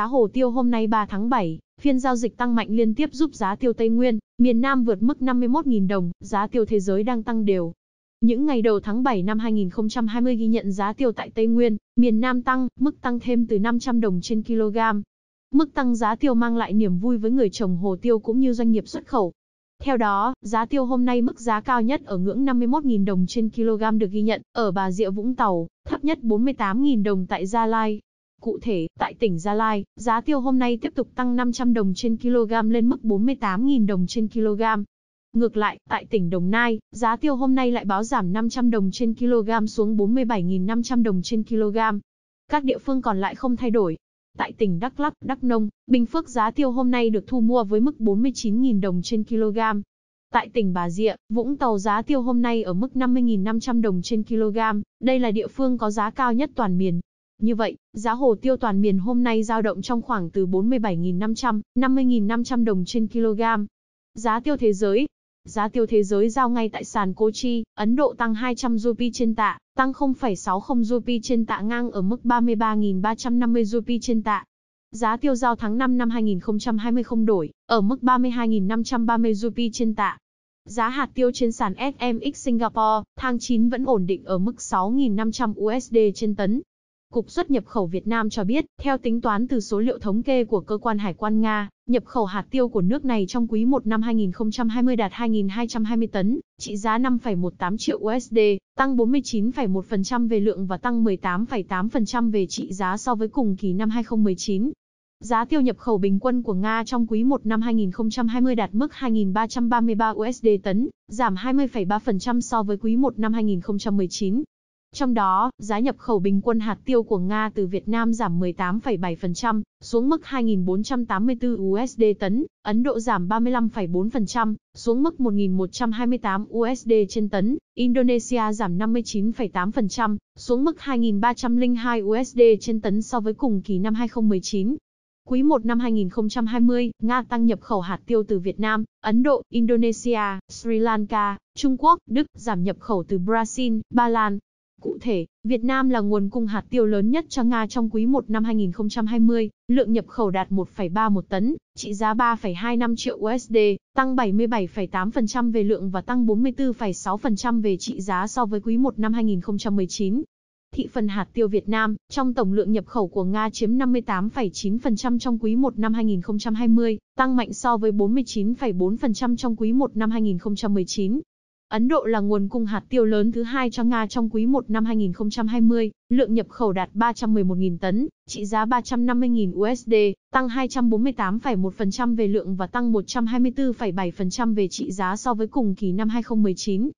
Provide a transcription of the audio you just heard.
Giá hồ tiêu hôm nay 3 tháng 7, phiên giao dịch tăng mạnh liên tiếp giúp giá tiêu Tây Nguyên, miền Nam vượt mức 51.000 đồng, giá tiêu thế giới đang tăng đều. Những ngày đầu tháng 7 năm 2020 ghi nhận giá tiêu tại Tây Nguyên, miền Nam tăng, mức tăng thêm từ 500 đồng trên kg. Mức tăng giá tiêu mang lại niềm vui với người trồng hồ tiêu cũng như doanh nghiệp xuất khẩu. Theo đó, giá tiêu hôm nay mức giá cao nhất ở ngưỡng 51.000 đồng trên kg được ghi nhận ở Bà Rịa Vũng Tàu, thấp nhất 48.000 đồng tại Gia Lai. Cụ thể, tại tỉnh Gia Lai, giá tiêu hôm nay tiếp tục tăng 500 đồng trên kg lên mức 48.000 đồng trên kg. Ngược lại, tại tỉnh Đồng Nai, giá tiêu hôm nay lại báo giảm 500 đồng trên kg xuống 47.500 đồng trên kg. Các địa phương còn lại không thay đổi. Tại tỉnh Đắk Lắk, Đắk Nông, Bình Phước giá tiêu hôm nay được thu mua với mức 49.000 đồng trên kg. Tại tỉnh Bà Rịa, Vũng Tàu giá tiêu hôm nay ở mức 50.500 đồng trên kg, đây là địa phương có giá cao nhất toàn miền. Như vậy, giá hồ tiêu toàn miền hôm nay giao động trong khoảng từ 47.500, 50.500 đồng trên kg. Giá tiêu thế giới, giá tiêu thế giới giao ngay tại sàn Kochi, Ấn Độ tăng 200 rupee trên tạ, tăng 0,60 rupee trên tạ ngang ở mức 33.350 rupee trên tạ. Giá tiêu giao tháng 5 năm 2020 không đổi, ở mức 32.530 rupee trên tạ. Giá hạt tiêu trên sàn SMX Singapore, tháng 9 vẫn ổn định ở mức 6.500 USD trên tấn, Cục xuất nhập khẩu Việt Nam cho biết, theo tính toán từ số liệu thống kê của cơ quan hải quan Nga, nhập khẩu hạt tiêu của nước này trong quý 1 năm 2020 đạt 2.220 tấn, trị giá 5,18 triệu USD, tăng 49,1% về lượng và tăng 18,8% về trị giá so với cùng kỳ năm 2019. Giá tiêu nhập khẩu bình quân của Nga trong quý 1 năm 2020 đạt mức 2.333 USD tấn, giảm 20,3% so với quý 1 năm 2019. Trong đó, giá nhập khẩu bình quân hạt tiêu của Nga từ Việt Nam giảm 18,7%, xuống mức 2.484 USD tấn, Ấn Độ giảm 35,4%, xuống mức 1.128 USD trên tấn, Indonesia giảm 59,8%, xuống mức 2.302 USD trên tấn so với cùng kỳ năm 2019. Quý 1 năm 2020, Nga tăng nhập khẩu hạt tiêu từ Việt Nam, Ấn Độ, Indonesia, Sri Lanka, Trung Quốc, Đức, giảm nhập khẩu từ Brazil, Ba Lan, Cụ thể, Việt Nam là nguồn cung hạt tiêu lớn nhất cho Nga trong quý 1 năm 2020, lượng nhập khẩu đạt 1,31 tấn, trị giá 3,25 triệu USD, tăng 77,8% về lượng và tăng 44,6% về trị giá so với quý 1 năm 2019. Thị phần hạt tiêu Việt Nam, trong tổng lượng nhập khẩu của Nga chiếm 58,9% trong quý 1 năm 2020, tăng mạnh so với 49,4% trong quý 1 năm 2019 Ấn Độ là nguồn cung hạt tiêu lớn thứ hai cho Nga trong quý 1 năm 2020, lượng nhập khẩu đạt 311.000 tấn, trị giá 350.000 USD, tăng 248,1% về lượng và tăng 124,7% về trị giá so với cùng kỳ năm 2019.